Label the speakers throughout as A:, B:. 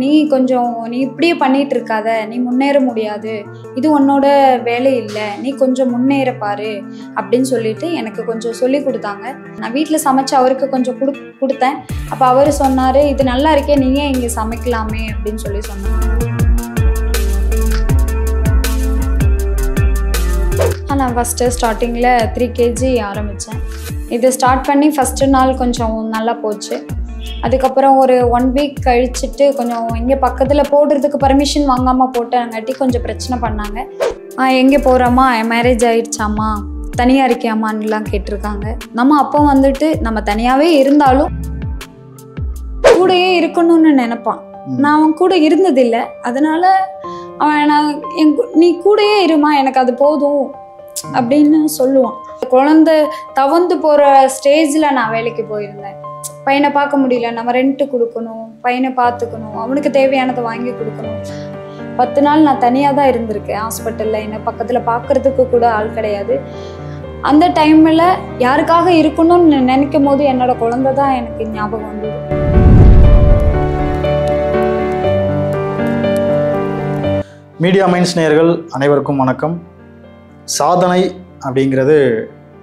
A: நீ கொஞ்சம் நீ இப்படியே பண்ணிட்டு இருக்காத நீ முன்னேற முடியாது இது உன்னோட வேலை இல்லை நீ கொஞ்சம் முன்னேற பாரு அப்படின்னு சொல்லிட்டு எனக்கு கொஞ்சம் சொல்லி கொடுத்தாங்க நான் வீட்டில் சமைச்சு அவருக்கு கொஞ்சம் கொடு கொடுத்தேன் அப்போ அவர் சொன்னார் இது நல்லா இருக்கே நீயே இங்கே சமைக்கலாமே அப்படின்னு சொல்லி சொன்னாங்க நான் ஃபஸ்ட்டு ஸ்டார்டிங்கில் த்ரீ கேஜி ஆரம்பித்தேன் இது ஸ்டார்ட் பண்ணி ஃபஸ்ட்டு நாள் கொஞ்சம் நல்லா போச்சு அதுக்கப்புறம் ஒரு ஒன் வீக் கழிச்சுட்டு கொஞ்சம் இங்கே பக்கத்தில் போடுறதுக்கு பர்மிஷன் வாங்காமல் போட்டாங்காட்டி கொஞ்சம் பிரச்சனை பண்ணாங்க எங்கே போகிறோமா மேரேஜ் ஆகிடுச்சாமா தனியாக இருக்கியாமான்லாம் கேட்டிருக்காங்க நம்ம அப்போ வந்துட்டு நம்ம தனியாகவே இருந்தாலும் கூடயே இருக்கணும்னு நினைப்பான் நான் அவன் கூட இருந்ததில்லை அதனால அவன் என் நீ கூடயே இருமா எனக்கு அது போதும் அப்படின்னு சொல்லுவான் குழந்தை தவந்து போகிற ஸ்டேஜில் நான் வேலைக்கு போயிருந்தேன் பையனை பார்க்க முடியல நம்ம ரெண்ட்டு கொடுக்கணும் பையனை பார்த்துக்கணும் அவனுக்கு தேவையானதை வாங்கி கொடுக்கணும் பத்து நாள் நான் தனியாக தான் இருந்திருக்கேன் ஹாஸ்பிட்டலில் என்னை பக்கத்தில் பார்க்குறதுக்கு கூட ஆள் கிடையாது அந்த டைமில் யாருக்காக இருக்கணும்னு நினைக்கும் போது என்னோட குழந்தை தான் எனக்கு ஞாபகம் வந்தது
B: மீடியா மைன்ஸ் நேயர்கள் அனைவருக்கும் வணக்கம் சாதனை அப்படிங்கிறது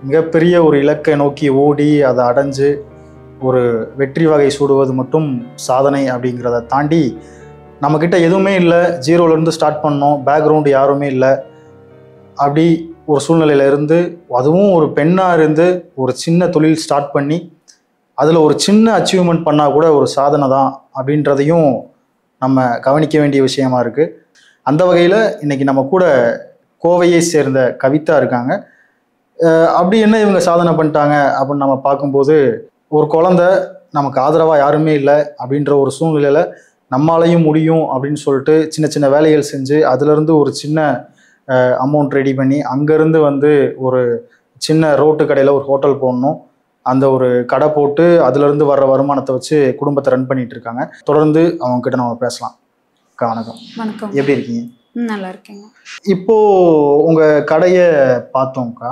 B: மிகப்பெரிய ஒரு இலக்கை நோக்கி ஓடி அதை அடைஞ்சு ஒரு வெற்றி வகை சூடுவது மட்டும் சாதனை அப்படிங்கிறத தாண்டி நம்மக்கிட்ட எதுவுமே இல்லை ஜீரோலேருந்து ஸ்டார்ட் பண்ணோம் பேக்ரவுண்டு யாருமே இல்லை அப்படி ஒரு இருந்து அதுவும் ஒரு பெண்ணாக இருந்து ஒரு சின்ன தொழில் ஸ்டார்ட் பண்ணி அதில் ஒரு சின்ன அச்சீவ்மெண்ட் பண்ணால் கூட ஒரு சாதனை தான் அப்படின்றதையும் நம்ம கவனிக்க வேண்டிய விஷயமா இருக்குது அந்த வகையில் இன்றைக்கி நம்ம கூட கோவையை சேர்ந்த கவிதா இருக்காங்க அப்படி என்ன இவங்க சாதனை பண்ணிட்டாங்க அப்படின்னு நம்ம பார்க்கும்போது ஒரு குழந்த நமக்கு ஆதரவாக யாருமே இல்லை அப்படின்ற ஒரு சூழ்நிலையில் நம்மளாலையும் முடியும் அப்படின்னு சொல்லிட்டு சின்ன சின்ன வேலைகள் செஞ்சு அதுலேருந்து ஒரு சின்ன அமௌண்ட் ரெடி பண்ணி அங்கேருந்து வந்து ஒரு சின்ன ரோட்டு கடையில் ஒரு ஹோட்டல் போடணும் அந்த ஒரு கடை போட்டு அதுலேருந்து வர்ற வருமானத்தை வச்சு குடும்பத்தை ரன் பண்ணிட்டு இருக்காங்க தொடர்ந்து அவங்க கிட்ட நம்ம பேசலாம் வணக்கம் வணக்கம் எப்படி இருக்கீங்க நல்லா இருக்கீங்க இப்போ உங்க கடையை பார்த்தோம்க்கா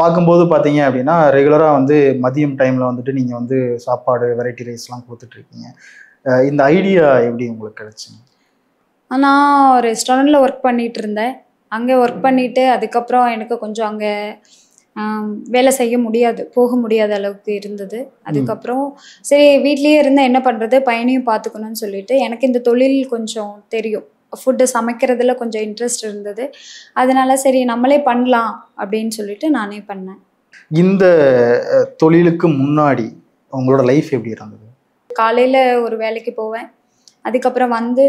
B: பார்க்கும்போது பார்த்தீங்க அப்படின்னா ரெகுலராக வந்து மதியம் டைமில் வந்துட்டு நீங்கள் வந்து சாப்பாடு வெரைட்டி ரைஸ்லாம் கொடுத்துட்ருக்கீங்க இந்த ஐடியா எப்படி உங்களுக்கு கிடச்சிங்க
A: நான் ரெஸ்டாரண்ட்டில் ஒர்க் பண்ணிகிட்டு இருந்தேன் அங்கே ஒர்க் பண்ணிவிட்டு அதுக்கப்புறம் எனக்கு கொஞ்சம் அங்கே வேலை செய்ய முடியாது போக முடியாத அளவுக்கு இருந்தது அதுக்கப்புறம் சரி வீட்லேயே இருந்தால் என்ன பண்ணுறது பையனையும் பார்த்துக்கணும்னு சொல்லிட்டு எனக்கு இந்த தொழில் கொஞ்சம் தெரியும் ஃபுட்டு சமைக்கிறதுல கொஞ்சம் இன்ட்ரெஸ்ட் இருந்தது அதனால சரி நம்மளே பண்ணலாம் அப்படின்னு சொல்லிட்டு நானே பண்ணேன்
B: இந்த தொழிலுக்கு முன்னாடி உங்களோட லைஃப் எப்படி இருந்தது
A: காலையில் ஒரு வேலைக்கு போவேன் அதுக்கப்புறம் வந்து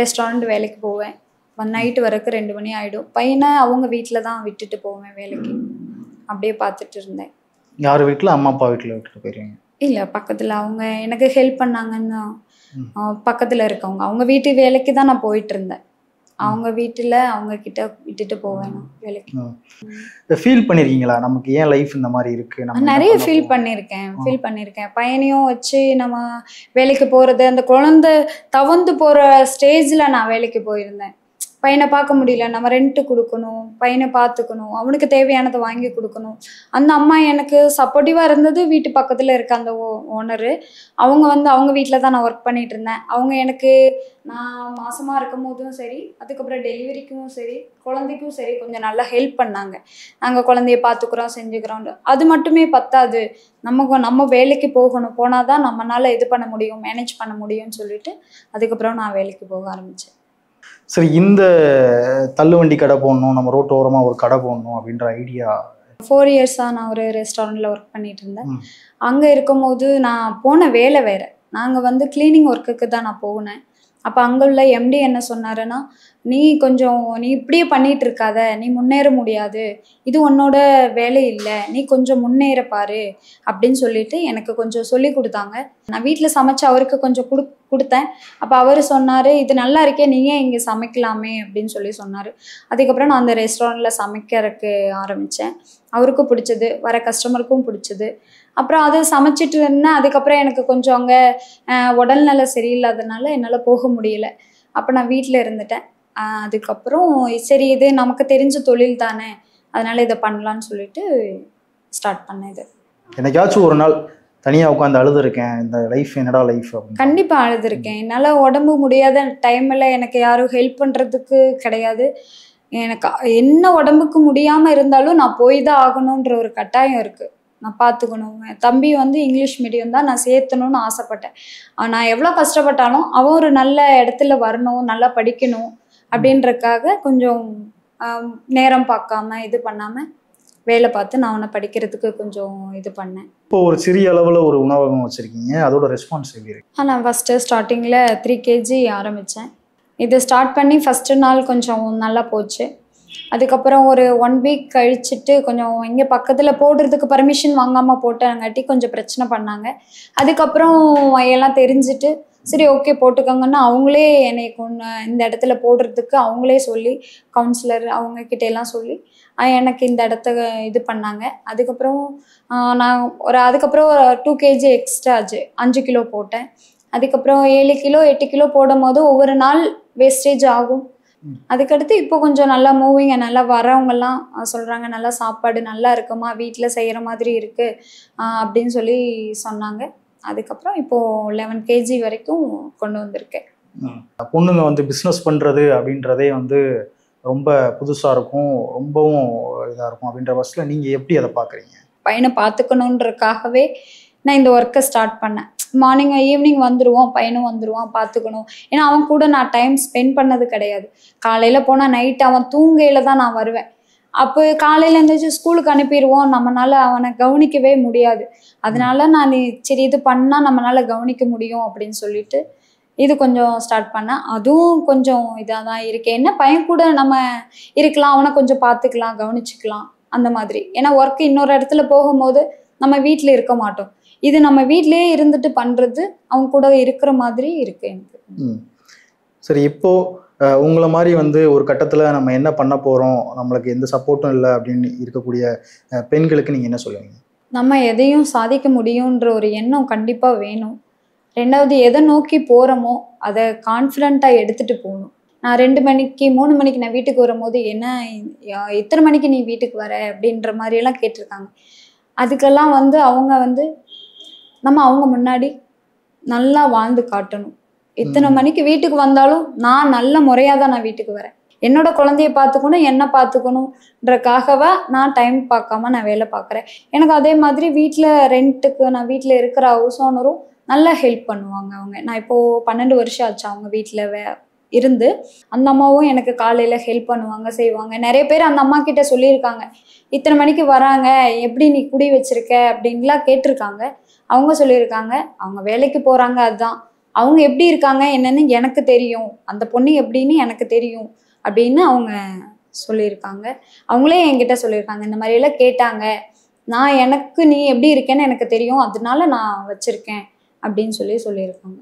A: ரெஸ்டாரண்ட் வேலைக்கு போவேன் ஒன் நைட்டு வரைக்கும் ரெண்டு மணி ஆகிடும் பையனை அவங்க வீட்டில் தான் விட்டுட்டு போவேன் வேலைக்கு அப்படியே பார்த்துட்டு இருந்தேன்
B: யார் வீட்டில் அம்மா அப்பா வீட்டில் விட்டுட்டு போயிருவீங்க
A: இல்லை பக்கத்தில் அவங்க எனக்கு ஹெல்ப் பண்ணாங்கன்னு பக்கத்தில் இருக்கவங்க அவங்க வீட்டு வேலைக்கு தான் நான் போயிட்டு இருந்தேன் அவங்க வீட்டில் அவங்க கிட்ட விட்டுட்டு போவேணும்
B: வேலைக்கு ஃபீல் பண்ணியிருக்கீங்களா நமக்கு ஏன் லைஃப் இந்த மாதிரி இருக்கு நான் நிறைய
A: ஃபீல் பண்ணியிருக்கேன் ஃபீல் பண்ணியிருக்கேன் பையனையும் வச்சு நம்ம வேலைக்கு போகிறது அந்த குழந்தை தவந்து போகிற ஸ்டேஜில் நான் வேலைக்கு போயிருந்தேன் பையனை பார்க்க முடியல நம்ம ரெண்ட்டு கொடுக்கணும் பையனை பார்த்துக்கணும் அவனுக்கு தேவையானதை வாங்கி கொடுக்கணும் அந்த அம்மா எனக்கு சப்போர்ட்டிவாக இருந்தது வீட்டு பக்கத்தில் இருக்க அந்த ஓ ஓனரு அவங்க வந்து அவங்க வீட்டில் தான் நான் ஒர்க் பண்ணிகிட்டு இருந்தேன் அவங்க எனக்கு நான் மாசமாக இருக்கும் போதும் சரி அதுக்கப்புறம் டெலிவரிக்கும் சரி குழந்தைக்கும் சரி கொஞ்சம் நல்லா ஹெல்ப் பண்ணாங்க நாங்கள் குழந்தைய பார்த்துக்குறோம் செஞ்சுக்கிறோம் அது மட்டுமே பத்தாது நமக்கு நம்ம வேலைக்கு போகணும் போனால் தான் நம்மளால் இது பண்ண முடியும் மேனேஜ் பண்ண முடியும்னு சொல்லிட்டு அதுக்கப்புறம் நான் வேலைக்கு போக ஆரம்பித்தேன்
B: சரி இந்த தள்ளுவண்டி கடை போடணும் நம்ம ரோட்டோரமாக ஒரு கடை போடணும் அப்படின்ற ஐடியா
A: ஃபோர் இயர்ஸாக நான் ஒரு ரெஸ்டாரண்ட்டில் ஒர்க் பண்ணிட்டு இருந்தேன் அங்கே இருக்கும்போது நான் போன வேலை வேறு நாங்கள் வந்து கிளீனிங் ஒர்க்குக்கு தான் நான் போனேன் அப்போ அங்கே உள்ள எம்டி என்ன சொன்னாருன்னா நீ கொஞ்சம் நீ இப்படியே பண்ணிட்டு இருக்காத நீ முன்னேற முடியாது இது உன்னோட வேலை இல்லை நீ கொஞ்சம் முன்னேற பாரு அப்படின்னு சொல்லிட்டு எனக்கு கொஞ்சம் சொல்லி கொடுத்தாங்க நான் வீட்டில் சமைச்சு அவருக்கு கொஞ்சம் கொடு கொடுத்தேன் அப்போ அவர் சொன்னார் இது நல்லா இருக்கே நீயே இங்கே சமைக்கலாமே அப்படின்னு சொல்லி சொன்னார் அதுக்கப்புறம் நான் அந்த ரெஸ்டாரண்ட்டில் சமைக்கிறதுக்கு ஆரம்பித்தேன் அவருக்கும் பிடிச்சது வர கஸ்டமருக்கும் பிடிச்சது அப்புறம் அது சமைச்சிட்டு இருந்தேன் அதுக்கப்புறம் எனக்கு கொஞ்சம் அங்கே உடல்நிலை சரியில்லாதனால என்னால் போக முடியல அப்போ நான் வீட்டில் இருந்துட்டேன் அதுக்கப்புறம் சரி இது நமக்கு தெரிஞ்ச தொழில் தானே அதனால் இதை பண்ணலான்னு சொல்லிட்டு ஸ்டார்ட் பண்ணேன் இது
B: என்னைக்காச்சும் ஒரு நாள் தனியாக உட்காந்து அழுதுருக்கேன் இந்த லைஃப் என்னடா லைஃப்
A: கண்டிப்பாக அழுதுருக்கேன் என்னால் உடம்பு முடியாத டைமில் எனக்கு யாரும் ஹெல்ப் பண்ணுறதுக்கு கிடையாது எனக்கு என்ன உடம்புக்கு முடியாமல் இருந்தாலும் நான் போய் தான் ஆகணுன்ற ஒரு கட்டாயம் இருக்குது நான் பார்த்துக்கணும் என் தம்பி வந்து இங்கிலீஷ் மீடியம் தான் நான் சேர்த்தணும்னு ஆசைப்பட்டேன் நான் எவ்வளோ கஷ்டப்பட்டாலும் அவன் ஒரு நல்ல இடத்துல வரணும் நல்லா படிக்கணும் அப்படின்றக்காக கொஞ்சம் நேரம் பார்க்காம இது பண்ணாமல் வேலை பார்த்து நான் அவனை படிக்கிறதுக்கு கொஞ்சம் இது பண்ணேன்
B: இப்போ ஒரு சிறிய அளவில் ஒரு உணவகம் வச்சுருக்கீங்க அதோட ரெஸ்பான்ஸ் எப்படி
A: இருக்கு நான் ஃபஸ்ட்டு ஸ்டார்டிங்கில் த்ரீ கேஜி ஆரம்பித்தேன் இது ஸ்டார்ட் பண்ணி ஃபஸ்ட்டு நாள் கொஞ்சம் நல்லா போச்சு அதுக்கப்புறம் ஒரு ஒன் வீக் கழிச்சுட்டு கொஞ்சம் இங்கே பக்கத்தில் போடுறதுக்கு பர்மிஷன் வாங்காமல் போட்டாங்காட்டி கொஞ்சம் பிரச்சனை பண்ணாங்க அதுக்கப்புறம் எல்லாம் தெரிஞ்சுட்டு சரி ஓகே போட்டுக்கோங்கன்னா அவங்களே என்னை கொண்டு இந்த இடத்துல போடுறதுக்கு அவங்களே சொல்லி கவுன்சிலர் அவங்கக்கிட்ட எல்லாம் சொல்லி எனக்கு இந்த இடத்த இது பண்ணாங்க அதுக்கப்புறம் நான் ஒரு அதுக்கப்புறம் டூ கேஜி எக்ஸ்ட்ரா ஆச்சு அஞ்சு கிலோ போட்டேன் அதுக்கப்புறம் ஏழு கிலோ எட்டு கிலோ போடும் போது ஒவ்வொரு நாள் வேஸ்டேஜ் ஆகும் அதுக்கடுத்து இப்போ கொஞ்சம் நல்லா மூவிங்க நல்லா வரவங்கெல்லாம் சொல்கிறாங்க நல்லா சாப்பாடு நல்லா இருக்குமா வீட்டில் செய்கிற மாதிரி இருக்குது அப்படின்னு சொல்லி சொன்னாங்க அதுக்கப்புறம் இப்போது லெவன் கேஜி வரைக்கும் கொண்டு வந்திருக்கேன்
B: பொண்ணுங்க வந்து பிஸ்னஸ் பண்ணுறது அப்படின்றதே வந்து ரொம்ப புதுசாக இருக்கும் ரொம்பவும் இதாக இருக்கும் அப்படின்ற பஸ்ஸில் நீங்கள் எப்படி அதை பார்க்குறீங்க
A: பையனை பார்த்துக்கணுன்றக்காகவே நான் இந்த ஒர்க்கை ஸ்டார்ட் பண்ணேன் மார்னிங் ஈவினிங் வந்துடுவான் பையனும் வந்துடுவான் பார்த்துக்கணும் ஏன்னா அவன் கூட நான் டைம் ஸ்பெண்ட் பண்ணது கிடையாது காலையில் போனால் நைட் அவன் தூங்கையில் தான் நான் வருவேன் அப்போ காலையில் எழுந்திரிச்சு ஸ்கூலுக்கு அனுப்பிடுவோம் நம்மளால அவனை கவனிக்கவே முடியாது அதனால நான் சரி இது பண்ணால் நம்மளால கவனிக்க முடியும் அப்படின்னு சொல்லிட்டு இது கொஞ்சம் ஸ்டார்ட் பண்ணேன் அதுவும் கொஞ்சம் இதாக தான் இருக்கு என்ன பையன் கூட நம்ம இருக்கலாம் அவனை கொஞ்சம் பார்த்துக்கலாம் கவனிச்சுக்கலாம் அந்த மாதிரி ஏன்னா ஒர்க் இன்னொரு இடத்துல போகும்போது நம்ம வீட்டில் இருக்க மாட்டோம் இது நம்ம வீட்லயே இருந்துட்டு பண்றது அவங்க கூட இருக்கிற மாதிரி இருக்கு எனக்கு
B: சரி இப்போ உங்களை மாதிரி வந்து ஒரு கட்டத்தில் நம்ம என்ன பண்ண போகிறோம் நம்மளுக்கு எந்த சப்போர்ட்டும் இல்லை அப்படின்னு இருக்கக்கூடிய பெண்களுக்கு நீங்கள் என்ன சொல்லுவீங்க
A: நம்ம எதையும் சாதிக்க முடியுன்ற ஒரு எண்ணம் கண்டிப்பாக வேணும் ரெண்டாவது எதை நோக்கி போகிறோமோ அதை கான்ஃபிடண்ட்டாக எடுத்துகிட்டு போகணும் நான் ரெண்டு மணிக்கு மூணு மணிக்கு நான் வீட்டுக்கு வரும்போது என்ன எத்தனை மணிக்கு நீ வீட்டுக்கு வர அப்படின்ற மாதிரியெல்லாம் கேட்டிருக்காங்க அதுக்கெல்லாம் வந்து அவங்க வந்து நம்ம அவங்க முன்னாடி நல்லா வாழ்ந்து காட்டணும் இத்தனை மணிக்கு வீட்டுக்கு வந்தாலும் நான் நல்ல முறையாக தான் நான் வீட்டுக்கு வரேன் என்னோட குழந்தைய பார்த்துக்கணும் என்ன பார்த்துக்கணுன்றக்காகவ நான் டைம் பார்க்காம நான் வேலை பார்க்குறேன் எனக்கு அதே மாதிரி வீட்டில் ரெண்ட்டுக்கு நான் வீட்டில் இருக்கிற ஹவுஸ் ஓனரும் நல்லா ஹெல்ப் பண்ணுவாங்க அவங்க நான் இப்போது பன்னெண்டு வருஷம் ஆச்சு அவங்க வீட்டில் வே இருந்து அந்த அம்மாவும் எனக்கு காலையில் ஹெல்ப் பண்ணுவாங்க செய்வாங்க நிறைய பேர் அந்த அம்மா கிட்ட சொல்லியிருக்காங்க இத்தனை மணிக்கு வராங்க எப்படி நீ குடி வச்சிருக்க அப்படின்லாம் கேட்டிருக்காங்க அவங்க சொல்லியிருக்காங்க அவங்க வேலைக்கு போகிறாங்க அதுதான் அவங்க எப்படி இருக்காங்க என்னன்னு எனக்கு தெரியும் அந்த பொண்ணு எப்படின்னு எனக்கு தெரியும் அப்படின்னு அவங்க சொல்லியிருக்காங்க அவங்களே என்கிட்ட சொல்லியிருக்காங்க இந்த மாதிரியெல்லாம் கேட்டாங்க நான் எனக்கு நீ எப்படி இருக்கேன்னு எனக்கு தெரியும் அதனால நான் வச்சுருக்கேன் அப்படின்னு சொல்லி சொல்லியிருக்காங்க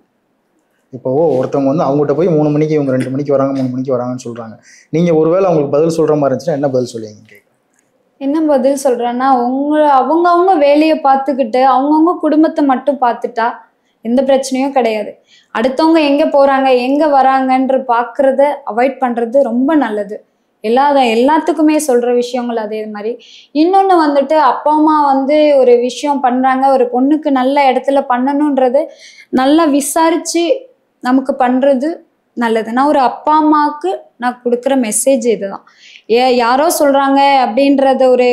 B: இப்போ ஒருத்தவங்க வந்து அவங்ககிட்ட போய் மூணு மணிக்கு இவங்க ரெண்டு மணிக்கு வராங்க மூணு மணிக்கு வராங்கன்னு சொல்கிறாங்க நீங்கள் ஒருவேளை அவங்களுக்கு பதில் சொல்கிற மாதிரி இருந்துச்சுன்னா என்ன பதில் சொல்லுவீங்க
A: என்ன பதில் சொல்கிறேன்னா அவங்க அவங்கவுங்க வேலையை பார்த்துக்கிட்டு அவங்கவுங்க குடும்பத்தை மட்டும் பார்த்துட்டா எந்த பிரச்சனையும் கிடையாது அடுத்தவங்க எங்கே போகிறாங்க எங்கே வராங்கன்ற பார்க்குறத அவாய்ட் பண்ணுறது ரொம்ப நல்லது எல்லா எல்லாத்துக்குமே சொல்கிற விஷயங்கள் அதே மாதிரி இன்னொன்று வந்துட்டு அப்பா அம்மா வந்து ஒரு விஷயம் பண்ணுறாங்க ஒரு பொண்ணுக்கு நல்ல இடத்துல பண்ணணுன்றது நல்லா விசாரித்து நமக்கு பண்ணுறது நல்லது நான் ஒரு அப்பா அம்மாவுக்கு நான் கொடுக்குற மெசேஜ் இதுதான் ஏ யாரோ சொல்கிறாங்க அப்படின்றத ஒரு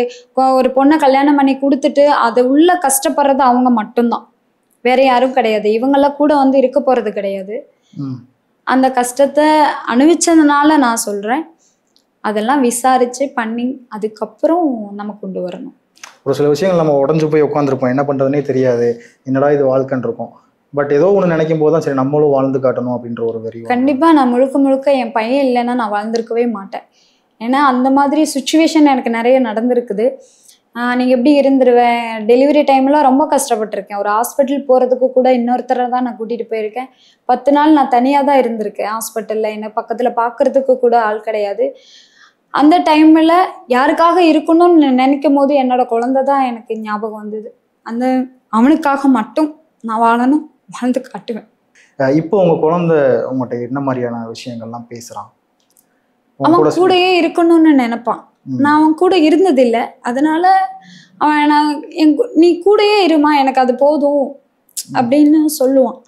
A: ஒரு பொண்ணை கல்யாணம் பண்ணி கொடுத்துட்டு அதை உள்ள கஷ்டப்படுறது அவங்க மட்டும்தான் வேற யாரும் கிடையாது இவங்கெல்லாம் கூட வந்து இருக்க போகிறது கிடையாது அந்த கஷ்டத்தை அனுபவிச்சதுனால நான் சொல்கிறேன் அதெல்லாம் விசாரித்து பண்ணி அதுக்கப்புறம் நம்ம கொண்டு வரணும்
B: ஒரு சில விஷயங்கள் நம்ம உடஞ்சு போய் உட்காந்துருப்போம் என்ன பண்ணுறதுனே தெரியாது என்னடா இது வாழ்க்கைன்னு இருக்கும் பட் ஏதோ ஒன்று நினைக்கும் போது தான் சரி நம்மளும் வாழ்ந்து காட்டணும் அப்படின்ற ஒரு வெறி
A: கண்டிப்பாக நான் முழுக்க முழுக்க என் பையன் இல்லைன்னா நான் வாழ்ந்திருக்கவே மாட்டேன் ஏன்னா அந்த மாதிரி சுச்சுவேஷன் எனக்கு நிறைய நடந்திருக்குது நீங்கள் எப்படி இருந்துருவேன் டெலிவரி டைம்லாம் ரொம்ப கஷ்டப்பட்டிருக்கேன் ஒரு ஹாஸ்பிட்டல் போகிறதுக்கு கூட இன்னொருத்தரை தான் நான் கூட்டிகிட்டு போயிருக்கேன் பத்து நாள் நான் தனியாக தான் இருந்திருக்கேன் ஹாஸ்பிட்டலில் என்னை பக்கத்தில் பார்க்குறதுக்கு கூட ஆள் கிடையாது அந்த டைமில் யாருக்காக இருக்கணும்னு நினைக்கும் போது என்னோட குழந்த தான் எனக்கு ஞாபகம் வந்தது அந்த அவனுக்காக மட்டும் நான் வாழணும் வாழ்ந்து காட்டுவேன்
B: இப்போ உங்க குழந்தை உங்கள்கிட்ட என்ன மாதிரியான விஷயங்கள்லாம் பேசுறான் அவன் கூடயே
A: இருக்கணும்னு நினைப்பான் நான் அவன் கூட இருந்ததில்லை அதனால அவன் நான் என் நீ கூடயே இருமா எனக்கு அது போதும் அப்படின்னு சொல்லுவான்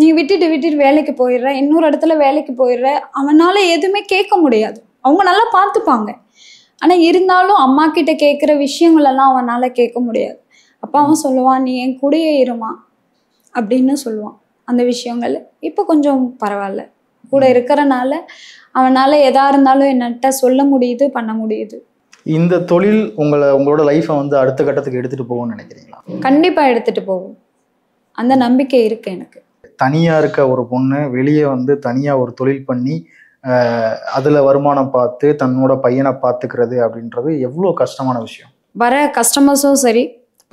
A: நீ விட்டுட்டு விட்டுட்டு வேலைக்கு போயிடுற இன்னொரு இடத்துல வேலைக்கு போயிடுற அவனால எதுவுமே கேட்க முடியாது அவங்க நல்லா பார்த்துப்பாங்க ஆனா இருந்தாலும் அம்மா கிட்ட கேட்குற விஷயங்களெல்லாம் அவனால கேட்க முடியாது அப்போ அவன் சொல்லுவான் நீ என் கூடயே இருமா அப்படின்னு சொல்லுவான் அந்த விஷயங்கள் இப்போ கொஞ்சம் பரவாயில்ல கூட இருக்கிறனால அவனால் எதா இருந்தாலும் என்னட்ட சொல்ல முடியுது பண்ண முடியுது
B: இந்த தொழில் உங்களை உங்களோட லைஃப்பை வந்து அடுத்த கட்டத்துக்கு எடுத்துகிட்டு போகும்னு நினைக்கிறீங்களா
A: கண்டிப்பாக எடுத்துகிட்டு போகும் அந்த நம்பிக்கை இருக்கு எனக்கு
B: தனியாக இருக்க ஒரு பொண்ணு வெளியே வந்து தனியாக ஒரு தொழில் பண்ணி அதில் வருமானம் பார்த்து தன்னோட பையனை பார்த்துக்கிறது அப்படின்றது எவ்வளோ கஷ்டமான விஷயம்
A: வர கஸ்டமர்ஸும் சரி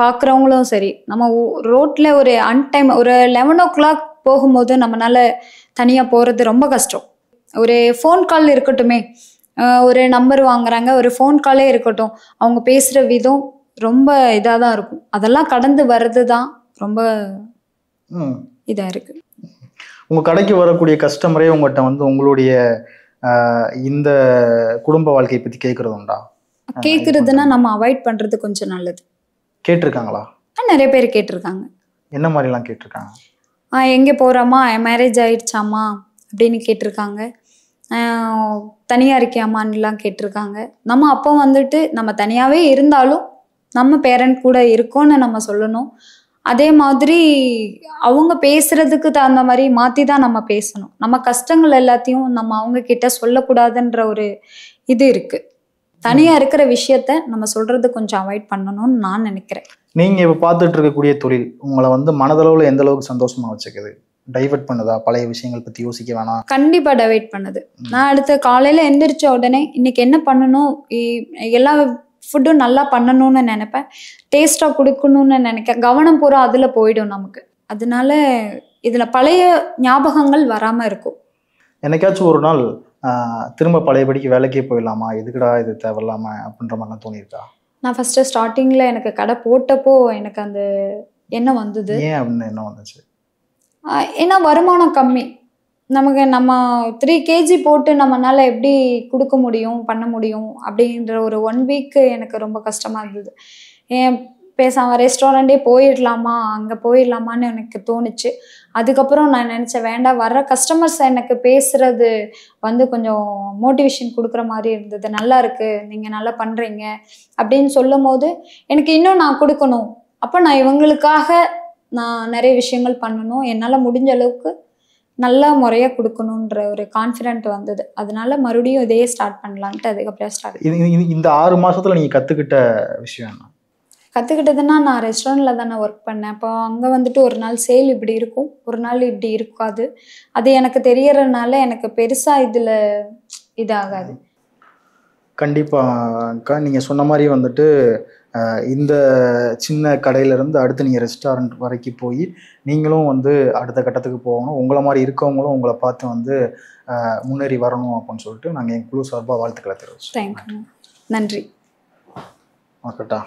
A: பார்க்குறவங்களும் சரி நம்ம ரோட்டில் ஒரு அன்டைம் ஒரு லெவன் ஓ கிளாக் போகும்போது நம்மளால் தனியாக போகிறது ரொம்ப கஷ்டம் ஒரு ஃபோன் கால் இருக்கட்டுமே ஒரு நம்பர் வாங்குறாங்க ஒரு ஃபோன் காலே இருக்கட்டும் அவங்க பேசுகிற விதம் ரொம்ப இதாக தான் இருக்கும் அதெல்லாம் கடந்து வர்றது தான் ரொம்ப இதாக இருக்குது
B: உங்கள் கடைக்கு வரக்கூடிய கஸ்டமரே உங்கள்கிட்ட வந்து உங்களுடைய இந்த குடும்ப வாழ்க்கையை பற்றி கேட்குறது கேட்குறதுன்னா
A: நம்ம அவாய்ட் பண்ணுறது கொஞ்சம் நல்லது கேட்டிருக்காங்களா நிறைய பேர் கேட்டிருக்காங்க
B: என்ன மாதிரிலாம் கேட்டிருக்காங்க
A: எங்கே போகிறாமா மேரேஜ் ஆயிடுச்சாமா அப்படின்னு கேட்டிருக்காங்க தனியாக இருக்கியாமான்லாம் கேட்டிருக்காங்க நம்ம அப்போ வந்துட்டு நம்ம தனியாகவே இருந்தாலும் நம்ம பேரண்ட் கூட இருக்கோன்னு நம்ம சொல்லணும் அதே மாதிரி அவங்க பேசுறதுக்கு தகுந்த மாதிரி மாற்றி தான் நம்ம பேசணும் நம்ம கஷ்டங்கள் எல்லாத்தையும் நம்ம அவங்க கிட்ட சொல்லக்கூடாதுன்ற ஒரு இது இருக்குது தனியா இருக்கிற விஷயத்த நம்ம சொல்றது கொஞ்சம் அவாய்ட் பண்ணணும்னு நான் நினைக்கிறேன்
B: நீங்க இப்ப பாத்துட்டு இருக்கக்கூடிய தொழில் உங்களை வந்து மனதளவுல எந்த அளவுக்கு சந்தோஷமா வச்சுக்குது டைவெர்ட் பண்ணுதா பழைய விஷயங்கள் பத்தி யோசிக்க வேணாம்
A: கண்டிப்பா டைவெர்ட் பண்ணுது நான் அடுத்த காலையில எந்திரிச்ச உடனே இன்னைக்கு என்ன பண்ணணும் எல்லா ஃபுட்டும் நல்லா பண்ணணும்னு நினைப்பேன் டேஸ்டா கொடுக்கணும்னு நினைக்கிறேன் கவனம் பூரா அதில் போயிடும் நமக்கு அதனால இதில் பழைய ஞாபகங்கள் வராமல் இருக்கும்
B: எனக்காச்சும் ஒரு நாள் திரும்ப பழையபடிக்கு வேலைக்கே போயிடலாமா எதுக்குடா இது தேவையில்லாம அப்படின்ற மாதிரிலாம் தோணியிருக்கா
A: நான் ஃபர்ஸ்ட் ஸ்டார்டிங்கில் எனக்கு கடை போட்டப்போ எனக்கு அந்த என்ன வந்தது ஏன்
B: அப்படின்னு என்ன வந்துச்சு
A: ஏன்னா வருமானம் கம்மி நமக்கு நம்ம த்ரீ கேஜி போட்டு நம்மளால் எப்படி கொடுக்க முடியும் பண்ண முடியும் அப்படின்ற ஒரு ஒன் வீக்கு எனக்கு ரொம்ப கஷ்டமாக இருந்தது என் பேசாமல் ரெஸ்டாரண்ட்டே போயிடலாமா அங்கே போயிடலாமான்னு எனக்கு தோணுச்சு அதுக்கப்புறம் நான் நினச்சேன் வேண்டாம் வர்ற கஸ்டமர்ஸ் எனக்கு பேசுகிறது வந்து கொஞ்சம் மோட்டிவேஷன் கொடுக்குற மாதிரி இருந்தது நல்லா இருக்குது நீங்கள் நல்லா பண்ணுறீங்க அப்படின்னு சொல்லும் போது எனக்கு இன்னும் நான் கொடுக்கணும் அப்போ நான் இவங்களுக்காக நான் நிறைய விஷயங்கள் பண்ணணும் என்னால் முடிஞ்ச அளவுக்கு நல்ல முறையாக கொடுக்கணுன்ற ஒரு கான்ஃபிடென்ட் வந்தது அதனால மறுபடியும் இதே ஸ்டார்ட் பண்ணலான்ட்டு அதுக்கப்புறம்
B: ஸ்டார்ட் இந்த ஆறு மாதத்தில் நீங்கள் கற்றுக்கிட்ட விஷயம் என்ன
A: கற்றுக்கிட்டதுன்னா நான் ரெஸ்டாரண்ட்டில் தானே ஒர்க் பண்ணேன் அப்போ அங்கே வந்துட்டு ஒரு நாள் சேல் இப்படி இருக்கும் ஒரு நாள் இப்படி இருக்காது அது எனக்கு தெரியறதுனால எனக்கு பெருசாக இதில் இதாகாது
B: கண்டிப்பாக நீங்கள் சொன்ன மாதிரி வந்துட்டு இந்த சின்ன கடையிலேருந்து அடுத்து நீங்கள் ரெஸ்டாரண்ட் வரைக்கும் போய் நீங்களும் வந்து அடுத்த கட்டத்துக்கு போகணும் உங்களை மாதிரி இருக்கவங்களும் உங்களை பார்த்து வந்து முன்னேறி வரணும் அப்படின்னு சொல்லிட்டு நாங்கள் என் குழு சார்பாக வாழ்த்துக்களை
A: தெரிவிச்சோம் நன்றி
B: ஓகேட்டா